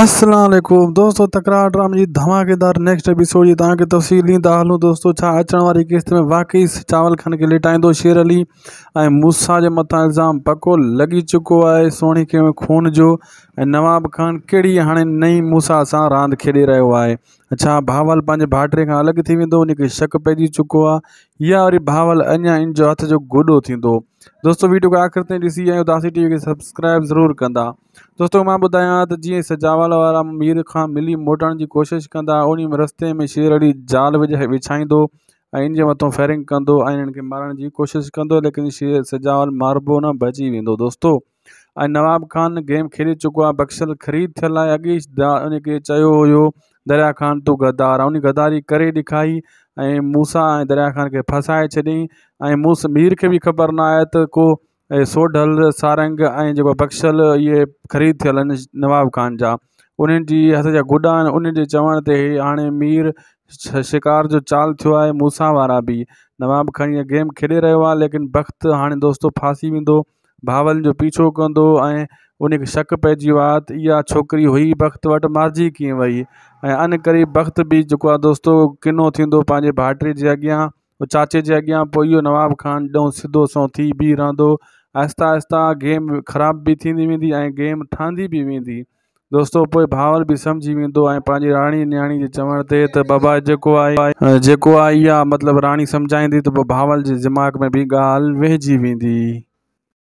असलम दोस्तों तकरार ड्राम जी धमाकेदार नेक्स्ट एपिसोड जी तव्हांखे तफ़सीली हलूँ दोस्तों छा अचण में वाकई चावल खान के लेटाईंदो शेर अली मूसा के मत इल्ज़ाम पको लगी चुको है सोनी के खून जो नवाब ख़ान कड़ी हाँ नई मूसा से रांद खेले रो है अच्छा भावल पंहिंजे भाटरे का अलग थी वो उन शक पे चुको आहे या वो भावल अञा इन जो हथ जो गोडो थींदो दोस्तों वीडियो को आख़िर ताईं ऐसी आहियो दासी टी सब्सक्राइब जरूर कंदा दोस्तों मैं बुदा तो जी सजावल वाला मीर खां मिली मोटने की कोशिश कंदा उन्हीं रस्ते में शेर अड़ी जाल विछाई विछाईंदो इन के मतों फेरिंग कंदो ऐं मारण लेकिन शेर सजावल मारबो न बची वो दोस्तों नवाब ख़ान गेम खेली चुको आहे बक्शल ख़रीद थियल अगे अॻे ई दरिया ख़ान तू गदार ऐं उन गद्दारी करे ॾेखारी ऐं मूंसां दरिया ख़ान के फसाए छॾियईं ऐं मीर के भी ख़बर न आहे त को सोढल सारंग बक्सल ये ख़रीद थियल नवाब ख़ान जा उन्हनि जी हथ जा गुॾा उन चवण ते हाँ मीर शिकार जो चाल थो है मूंसां वारा बि नवाब ख़ान ये गेम खेले रो लेकिन वक़्तु हाँ दोस्तों फासी वो भावल जो पीछो कंदो उन शक पइजी वियो आहे त हुई बख़्त वट मारिजी कीअं वई ऐं अन क़रीब बख़्त बि जेको आहे दोस्तो किनो थींदो पंहिंजे भाइटे जे अॻियां चाचे के अॻियां पोइ इहो नवाब ख़ान डो सिधो सो थी बी रहंदो आहिस्ता आहिस्ता गेम ख़राब भी थी वी गेम ठी भी वेंदी दोस्तो पोइ भावर बि सम्झी वेंदो ऐं पंहिंजी राणी नियाणी चवण ते त बाबा जेको आहे जेको आहे इहा मतिलबु राणी सम्झाईंदी भावर जे दिमाग़ में भी ॻाल्हि वेहिजी वेंदी